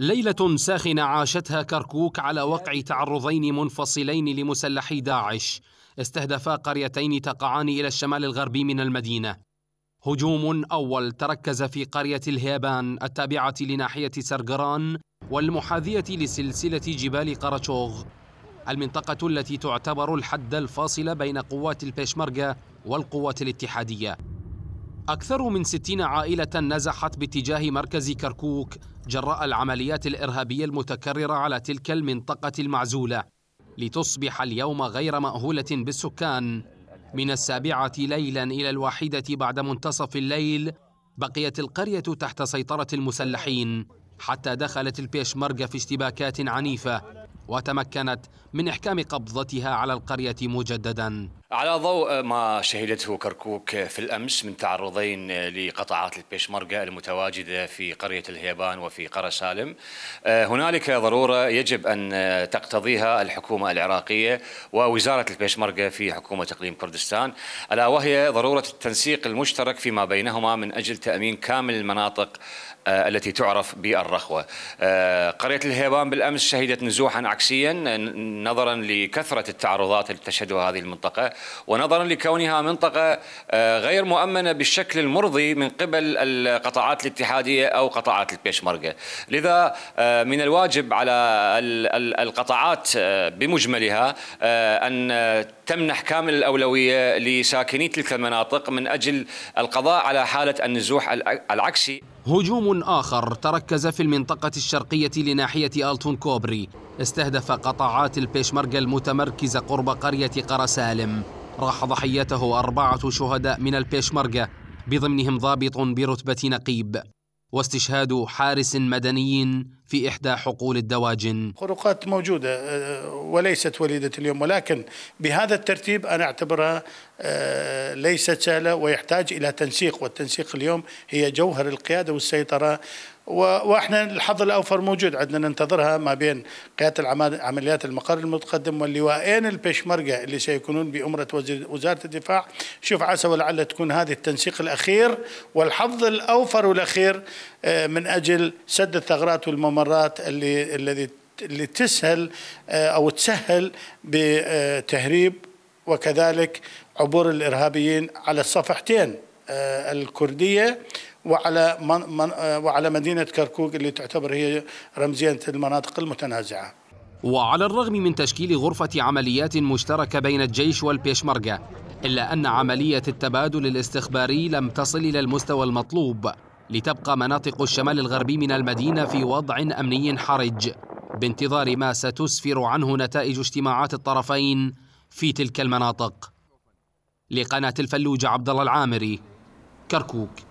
ليلة ساخنة عاشتها كركوك على وقع تعرضين منفصلين لمسلحي داعش استهدفا قريتين تقعان إلى الشمال الغربي من المدينة هجوم أول تركز في قرية الهيبان التابعة لناحية سرقران والمحاذية لسلسلة جبال قرشوغ المنطقة التي تعتبر الحد الفاصل بين قوات البيشمركة والقوات الاتحادية أكثر من 60 عائلة نزحت باتجاه مركز كركوك جراء العمليات الإرهابية المتكررة على تلك المنطقة المعزولة لتصبح اليوم غير مأهولة بالسكان من السابعة ليلا إلى الواحدة بعد منتصف الليل بقيت القرية تحت سيطرة المسلحين حتى دخلت البيشمركة في اشتباكات عنيفة وتمكنت من إحكام قبضتها على القرية مجدداً على ضوء ما شهدته كركوك في الأمس من تعرضين لقطعات البيشمركة المتواجدة في قرية الهيبان وفي قرى سالم آه، هنالك ضرورة يجب أن تقتضيها الحكومة العراقية ووزارة البيشمركة في حكومة إقليم كردستان ألا وهي ضرورة التنسيق المشترك فيما بينهما من أجل تأمين كامل المناطق آه، التي تعرف بالرخوة آه، قرية الهيبان بالأمس شهدت نزوحا عكسيا نظرا لكثرة التعرضات التي تشهدها هذه المنطقة ونظرا لكونها منطقة آه، غير مؤمنة بالشكل المرضي من قبل القطاعات الاتحادية أو قطاعات البيشمركة لذا من الواجب على القطاعات بمجملها أن تمنح كامل الأولوية لساكني تلك المناطق من أجل القضاء على حالة النزوح العكسي هجوم آخر تركز في المنطقة الشرقية لناحية ألتون كوبري استهدف قطاعات البيشمركة المتمركزة قرب قرية قرسالم راح ضحيته أربعة شهداء من البيشمركة بضمنهم ضابط برتبة نقيب واستشهاد حارس مدني في إحدى حقول الدواجن خروقات موجودة آه، آه، وليست وليدة اليوم ولكن بهذا الترتيب أنا أعتبرها آه، ليست سهلة ويحتاج إلى تنسيق والتنسيق اليوم هي جوهر القيادة والسيطرة واحنا الحظ الاوفر موجود عندنا ننتظرها ما بين قياده عمليات المقر المتقدم واللواءين البشمركه اللي سيكونون بامره وزاره الدفاع شوف عسى ولعل تكون هذه التنسيق الاخير والحظ الاوفر والاخير آه، من اجل سد الثغرات والممرات اللي الذي اللي تسهل آه، او تسهل بتهريب وكذلك عبور الارهابيين على الصفحتين آه، الكرديه وعلى من من آه، وعلى مدينه كركوك اللي تعتبر هي رمزيه المناطق المتنازعه. وعلى الرغم من تشكيل غرفه عمليات مشتركه بين الجيش والبيشمركه الا ان عمليه التبادل الاستخباري لم تصل الى المستوى المطلوب لتبقى مناطق الشمال الغربي من المدينه في وضع امني حرج بانتظار ما ستسفر عنه نتائج اجتماعات الطرفين في تلك المناطق. لقناه الفلوج عبد الله العامري كركوك